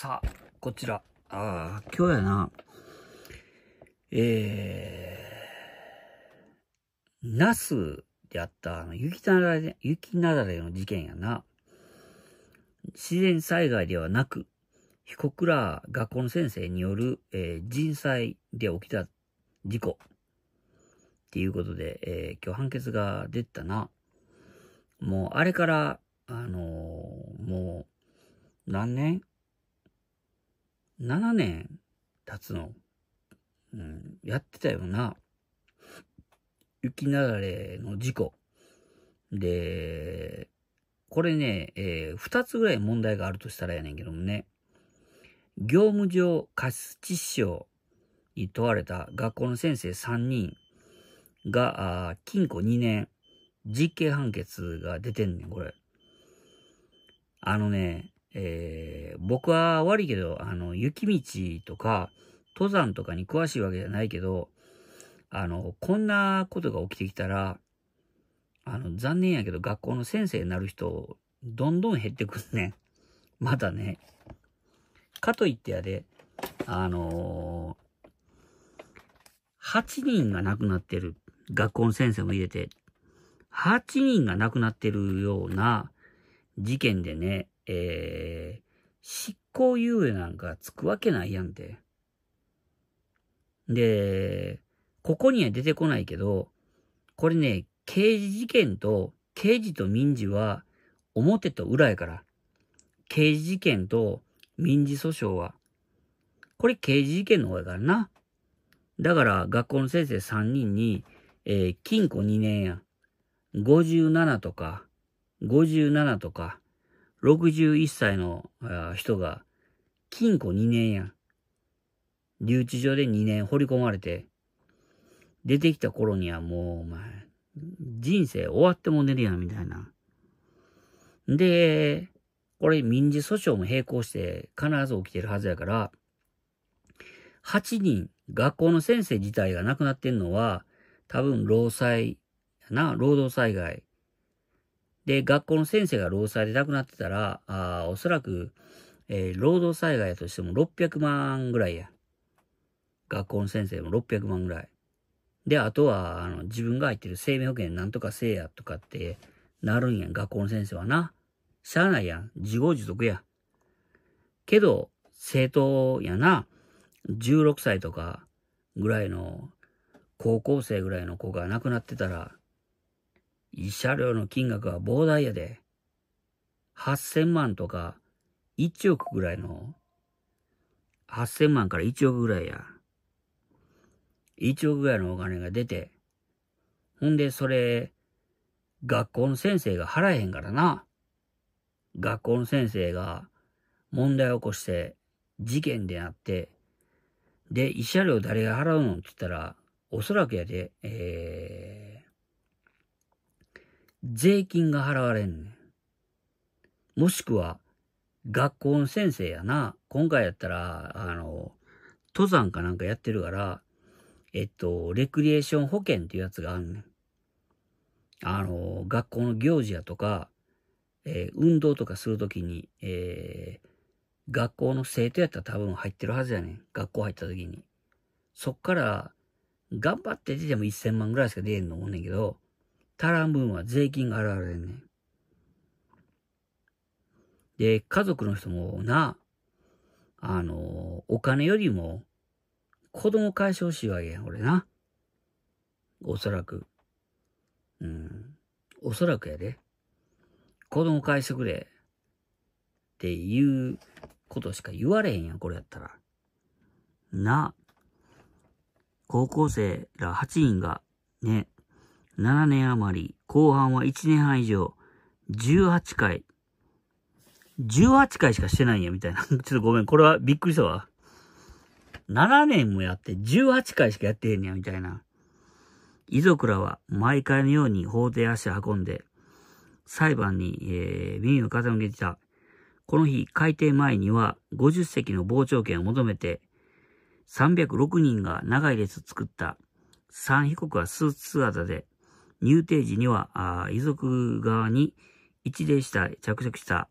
さあ、こちら。ああ、今日やな。えー、ナスであった、あの、雪なだれ、雪なだれの事件やな。自然災害ではなく、被告ら学校の先生による、えー、人災で起きた事故。っていうことで、えー、今日判決が出たな。もう、あれから、あのー、もう、何年7年経つの、うん、やってたよな。雪流れの事故。で、これね、えー、2つぐらい問題があるとしたらやねんけどもね。業務上過失致死傷に問われた学校の先生3人が、禁錮2年、実刑判決が出てんねん、これ。あのね、えー、僕は悪いけど、あの、雪道とか、登山とかに詳しいわけじゃないけど、あの、こんなことが起きてきたら、あの、残念やけど、学校の先生になる人、どんどん減ってくんねん。まだね。かといってやで、あのー、8人が亡くなってる。学校の先生も入れて。8人が亡くなってるような事件でね、えー、執行猶予なんかつくわけないやんて。で、ここには出てこないけど、これね、刑事事件と、刑事と民事は表と裏やから。刑事事件と民事訴訟は。これ刑事事件の方やからな。だから学校の先生3人に、えー、禁錮2年や。57とか、57とか、61歳の人が、禁錮2年や留置所で2年掘り込まれて、出てきた頃にはもう、お前、人生終わってもねるやん、みたいな。で、これ民事訴訟も並行して必ず起きてるはずやから、8人、学校の先生自体が亡くなってんのは、多分労災、な、労働災害、で、学校の先生が労災で亡くなってたら、あおそらく、えー、労働災害としても600万ぐらいや。学校の先生も600万ぐらい。で、あとは、あの、自分が入ってる生命保険なんとかせいやとかってなるんやん、学校の先生はな。しゃあないやん。自業自得や。けど、生徒やな。16歳とかぐらいの、高校生ぐらいの子が亡くなってたら、慰謝料の金額は膨大やで。8000万とか1億ぐらいの。8000万から1億ぐらいや。1億ぐらいのお金が出て。ほんで、それ、学校の先生が払えへんからな。学校の先生が問題を起こして事件であって、で、慰謝料誰が払うのって言ったら、おそらくやで、えー、税金が払われんねん。もしくは、学校の先生やな。今回やったら、あの、登山かなんかやってるから、えっと、レクリエーション保険っていうやつがあんねん。あの、学校の行事やとか、えー、運動とかするときに、えー、学校の生徒やったら多分入ってるはずやねん。学校入ったときに。そっから、頑張って出ても1000万ぐらいしか出えんの思うねんけど、足らん分は税金が現れんねん。で、家族の人もな、あの、お金よりも子供返してほしいわけやん、俺な。おそらく。うん。おそらくやで。子供返してくれ。っていうことしか言われへんやん、これやったら。な。高校生ら8人が、ね、7年余り、後半は1年半以上、18回。18回しかしてないんや、みたいな。ちょっとごめん、これはびっくりしたわ。7年もやって18回しかやってへんや、みたいな。遺族らは毎回のように法廷足運んで、裁判に、えー、耳を傾けてきた。この日、改定前には50席の傍聴券を求めて、306人が長い列を作った3被告はスーツ姿で入廷時には、遺族側に一礼した、着席した。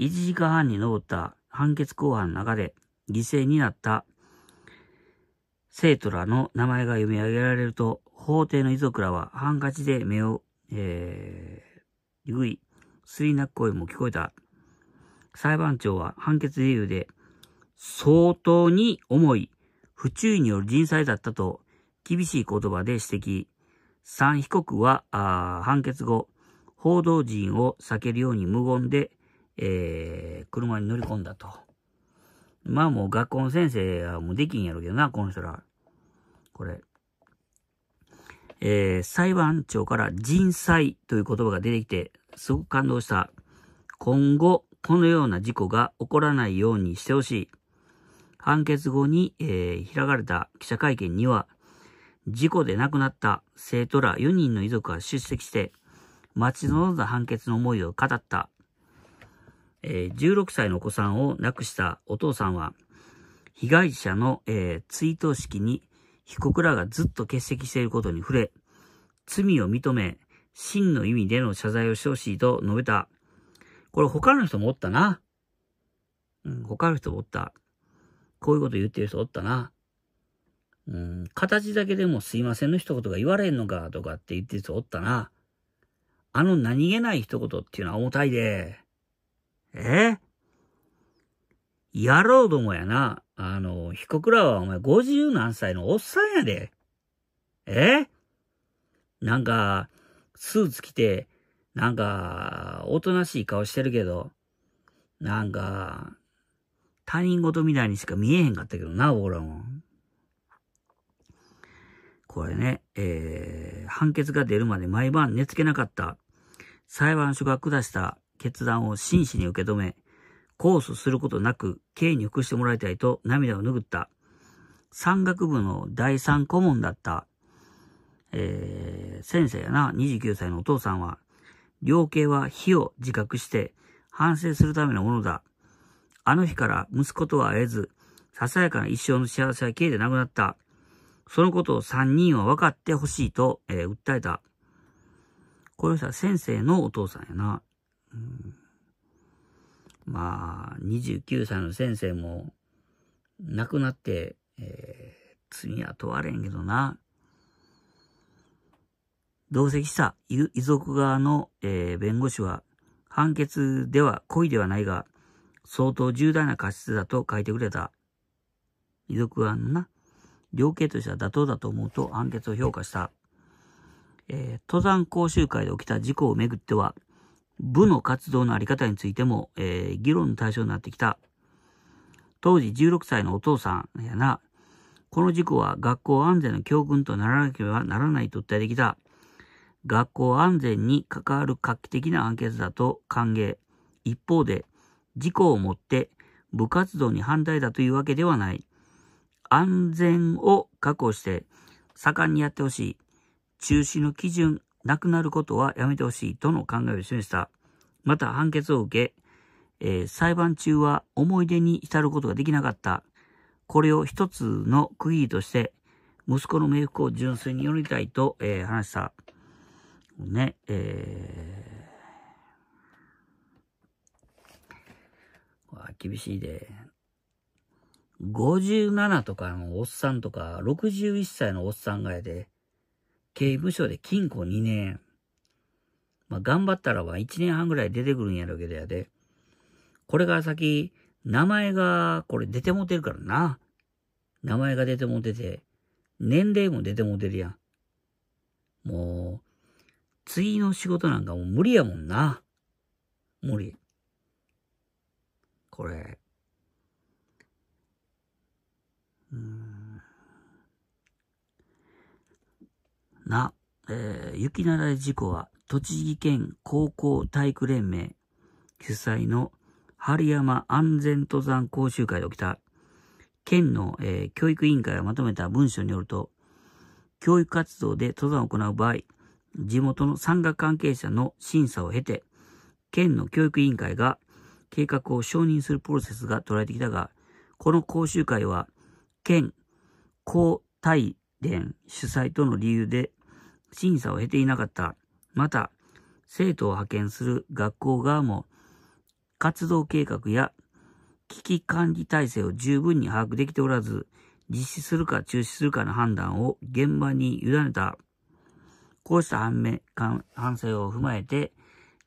1時間半に上った判決公判の中で、犠牲になった生徒らの名前が読み上げられると、法廷の遺族らはハンカチで目を、えー、ぐい、すり泣く声も聞こえた。裁判長は判決理由で、相当に重い不注意による人災だったと厳しい言葉で指摘。三被告は、判決後、報道陣を避けるように無言で、えー、車に乗り込んだと。まあもう学校の先生はもうできんやろうけどな、この人ら。これ。えー、裁判長から人災という言葉が出てきて、すごく感動した。今後、このような事故が起こらないようにしてほしい。判決後に、えー、開かれた記者会見には、事故で亡くなった生徒ら4人の遺族が出席して、待ち望んだ判決の思いを語った。えー、16歳のお子さんを亡くしたお父さんは、被害者の、えー、追悼式に被告らがずっと欠席していることに触れ、罪を認め、真の意味での謝罪をしてほしいと述べた。これ他の人もおったな。うん、他の人もおった。こういうこと言ってる人おったな。うん、形だけでもすいませんの一言が言われんのかとかって言ってる人おったな。あの何気ない一言っていうのは重たいで。え野郎どもやな。あの、被告らはお前50何歳のおっさんやで。えなんか、スーツ着て、なんか、おとなしい顔してるけど、なんか、他人事みたいにしか見えへんかったけどな、俺らも。これね、えー、判決が出るまで毎晩寝つけなかった。裁判所が下した決断を真摯に受け止め、控訴することなく刑に服してもらいたいと涙を拭った。山岳部の第三顧問だった、えー、先生やな、29歳のお父さんは、量刑は非を自覚して反省するためのものだ。あの日から息子とは会えず、ささやかな一生の幸せは刑でなくなった。そのことを3人は分かってほしいと、えー、訴えた。これさ、は先生のお父さんやな。うん、まあ、29歳の先生も、亡くなって、えー、罪は問われんけどな。同席した遺族側の、えー、弁護士は、判決では故意ではないが、相当重大な過失だと書いてくれた。遺族側のな。量刑としては妥当だと思うと判決を評価した。えー、登山講習会で起きた事故をめぐっては、部の活動のあり方についても、えー、議論の対象になってきた。当時16歳のお父さんやな、この事故は学校安全の教訓とならなければならないと訴えてきた。学校安全に関わる画期的な判決だと歓迎。一方で、事故をもって部活動に反対だというわけではない。安全を確保して盛んにやってほしい。中止の基準、なくなることはやめてほしいとの考えを示した。また判決を受け、えー、裁判中は思い出に浸ることができなかった。これを一つの区切りとして、息子の冥福を純粋に祈りたいと、えー、話した。ね、えー、厳しいで。57とかのおっさんとか、61歳のおっさんがやで、刑務所で禁錮2年。まあ、頑張ったらば1年半ぐらい出てくるんやろうけどやで。これから先、名前が、これ出てもてるからな。名前が出てもてて、年齢も出てもてるやん。もう、次の仕事なんかもう無理やもんな。無理。これ、な、えー、雪なら事故は栃木県高校体育連盟主催の春山安全登山講習会で起きた県の、えー、教育委員会がまとめた文書によると、教育活動で登山を行う場合、地元の山岳関係者の審査を経て、県の教育委員会が計画を承認するプロセスが取られてきたが、この講習会は県高大連主催との理由で審査を経ていなかった。また、生徒を派遣する学校側も活動計画や危機管理体制を十分に把握できておらず、実施するか中止するかの判断を現場に委ねた。こうした反面反省を踏まえて、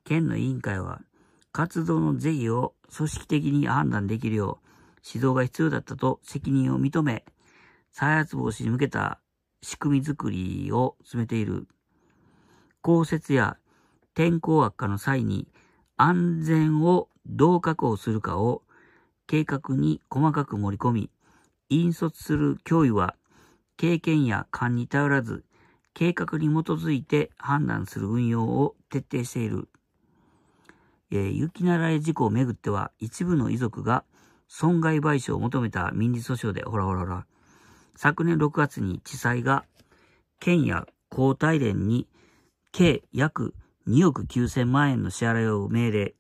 県の委員会は活動の是非を組織的に判断できるよう、指導が必要だったと責任を認め、再発防止に向けた仕組みづくりを進めている。降雪や天候悪化の際に安全をどう確保するかを計画に細かく盛り込み、引率する脅威は経験や勘に頼らず、計画に基づいて判断する運用を徹底している。えー、雪なられ事故をめぐっては一部の遺族が損害賠償を求めた民事訴訟で、ほらほらほら、昨年6月に地裁が、県や高体連に、計約2億9000万円の支払いを命令。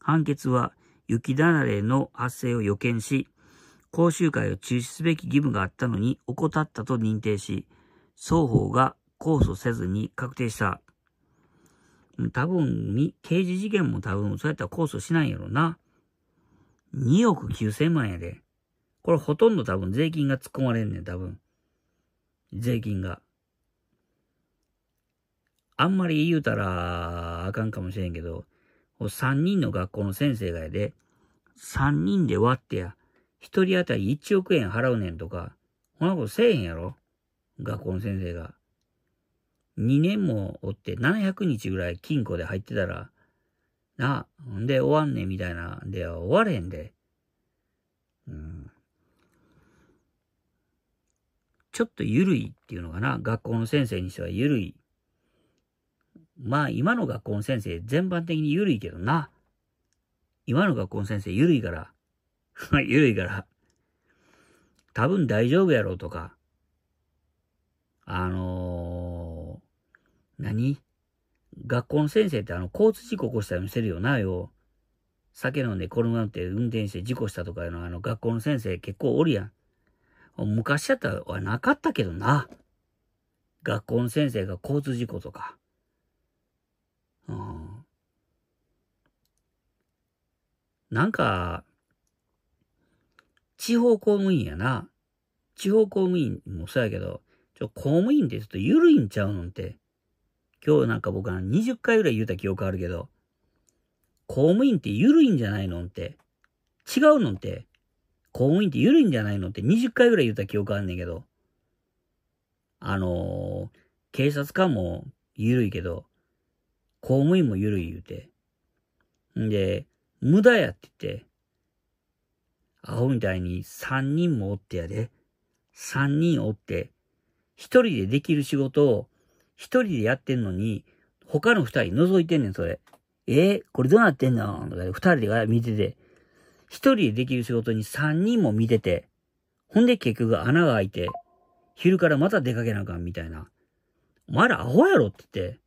判決は、雪だなれの発生を予見し、講習会を中止すべき義務があったのに怠ったと認定し、双方が控訴せずに確定した。多分、刑事事件も多分、そうやったら控訴しないんやろな。2億9千万やで。これほとんど多分税金が突っ込まれんねん、多分。税金が。あんまり言うたらあかんかもしれんけど、3人の学校の先生がやで、3人で割ってや、1人当たり1億円払うねんとか、こんなことせえへんやろ学校の先生が。2年もおって700日ぐらい金庫で入ってたら、な、んで終わんねんみたいなでは終われへんで。うん。ちょっと緩いっていうのかな。学校の先生にしては緩い。まあ今の学校の先生全般的に緩いけどな。今の学校の先生緩いから。緩いから。多分大丈夫やろうとか。あのー、何学校の先生ってあの、交通事故起こしたりもしてるよな、よ。酒飲んで転がって運転して事故したとかいうのあの、学校の先生結構おるやん。昔やったらなかったけどな。学校の先生が交通事故とか。うん。なんか、地方公務員やな。地方公務員もそうやけど、ちょ、公務員ってちょっと緩いんちゃうのって。今日なんか僕は20回ぐらい言うた記憶あるけど、公務員って緩いんじゃないのって。違うのって。公務員って緩いんじゃないのって20回ぐらい言うた記憶あんねんけど。あのー、警察官も緩いけど、公務員も緩い言うて。んで、無駄やって言って、アホみたいに3人もおってやで。3人おって、1人でできる仕事を一人でやってんのに、他の二人覗いてんねん、それ。えー、これどうなってんのとか、二人で見てて。一人でできる仕事に三人も見てて。ほんで結局穴が開いて、昼からまた出かけなあかんみたいな。お前らアホやろって言って。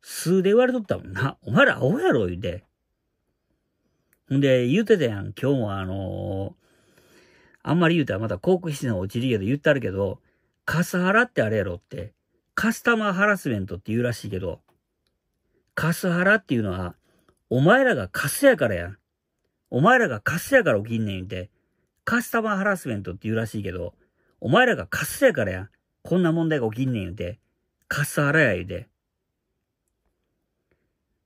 数で言われとったもんな。お前らアホやろ言うて。ほんで、言うてたやん。今日もあのー、あんまり言うたらまた航空室の落ちるけど言ったるけど、カスハラってあれやろって。カスタマーハラスメントって言うらしいけど、カスハラっていうのは、お前らがカスやからやん。お前らがカスやから起きんねん言うて、カスタマーハラスメントって言うらしいけど、お前らがカスやからやん。こんな問題が起きんねん言うて、カスハラや言うて。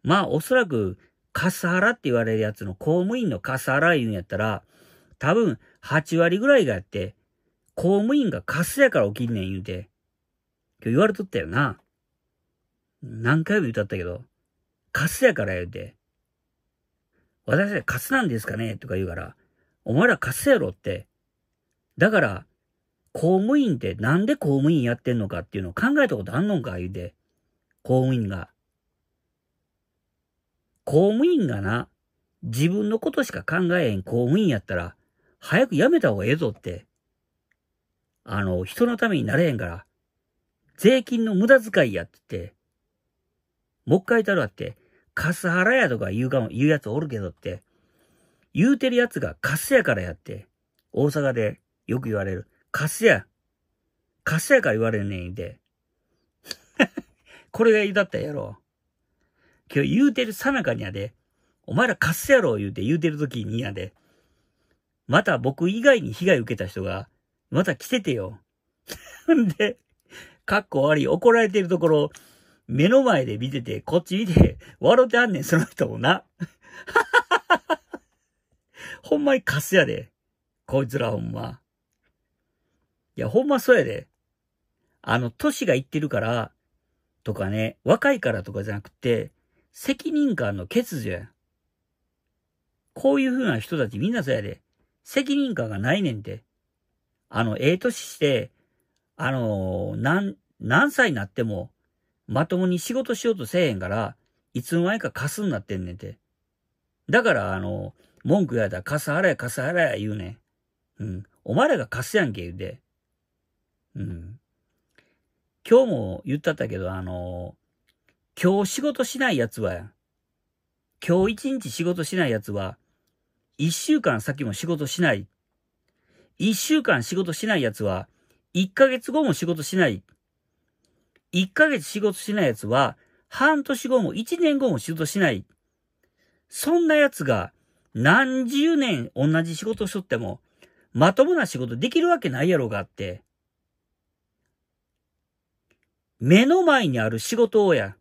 まあ、おそらく、カスハラって言われるやつの公務員のカスハラ言うんやったら、多分8割ぐらいがやって、公務員がカスやから起きんねん言うて、今日言われとったよな。何回も言ったったけど、カスやから言うて。私はカスなんですかねとか言うから、お前らカスやろって。だから、公務員ってなんで公務員やってんのかっていうのを考えたことあんのか言うて。公務員が。公務員がな、自分のことしか考えへん公務員やったら、早く辞めた方がええぞって。あの、人のためになれへんから、税金の無駄遣いやってもって、もう一回ったらって、カスハラやとか言うかも、言うやつおるけどって、言うてるやつがカスやからやって、大阪でよく言われる。カスや。カスやから言われんねんで。これが言うだったやろ。今日言うてるさなかにやで、お前らカスやろ言うて言うてる時にやで、また僕以外に被害受けた人が、また来ててよ。ん で、かっこ悪い、怒られてるところ、目の前で見てて、こっち見て、笑ってあんねん、その人もな。ほんまにカスやで。こいつらほんま。いや、ほんまそうやで。あの、歳がいってるから、とかね、若いからとかじゃなくて、責任感の欠如や。こういう風な人たちみんなそうやで。責任感がないねんて。あの、ええ歳して、あの、何、何歳になっても、まともに仕事しようとせえへんから、いつの間にかカスになってんねんて。だから、あの、文句言われたらカス払え、カス払え言うねん。うん。お前らがカスやんけ言うて。うん。今日も言ったったけど、あの、今日仕事しない奴は、今日一日仕事しない奴は、一週間先も仕事しない。一週間仕事しない奴は、1ヶ月後も仕事しない。1ヶ月仕事しない奴は、半年後も1年後も仕事しない。そんな奴が、何十年同じ仕事をしとっても、まともな仕事できるわけないやろうがあって。目の前にある仕事をや。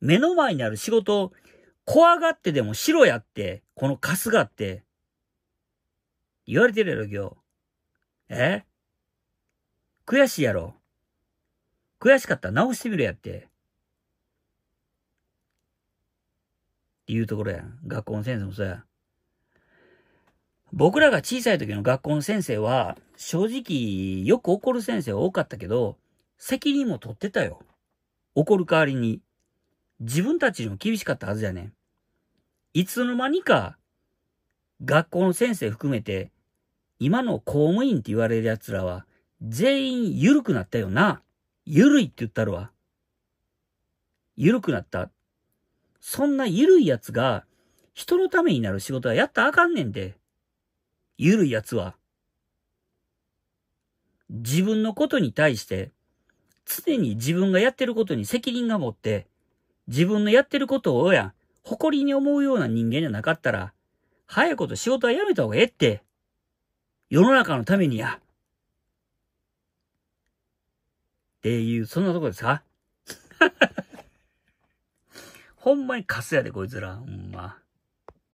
目の前にある仕事を怖がってでもしろやって、この春日って。言われてるやろ、今日。え悔しいやろ。悔しかったら直してみるやって。っていうところやん。学校の先生もそうや。僕らが小さい時の学校の先生は、正直、よく怒る先生多かったけど、責任も取ってたよ。怒る代わりに。自分たちにも厳しかったはずやねん。いつの間にか、学校の先生含めて、今の公務員って言われる奴らは、全員緩くなったよな。緩いって言ったるわ。緩くなった。そんな緩いやつが、人のためになる仕事はやったらあかんねんで。緩いやつは。自分のことに対して、常に自分がやってることに責任が持って、自分のやってることをや、誇りに思うような人間じゃなかったら、早いこと仕事はやめた方がええって。世の中のためにや。っていう、そんなとこでさ。ほんまにカスやで、こいつら。ほんま。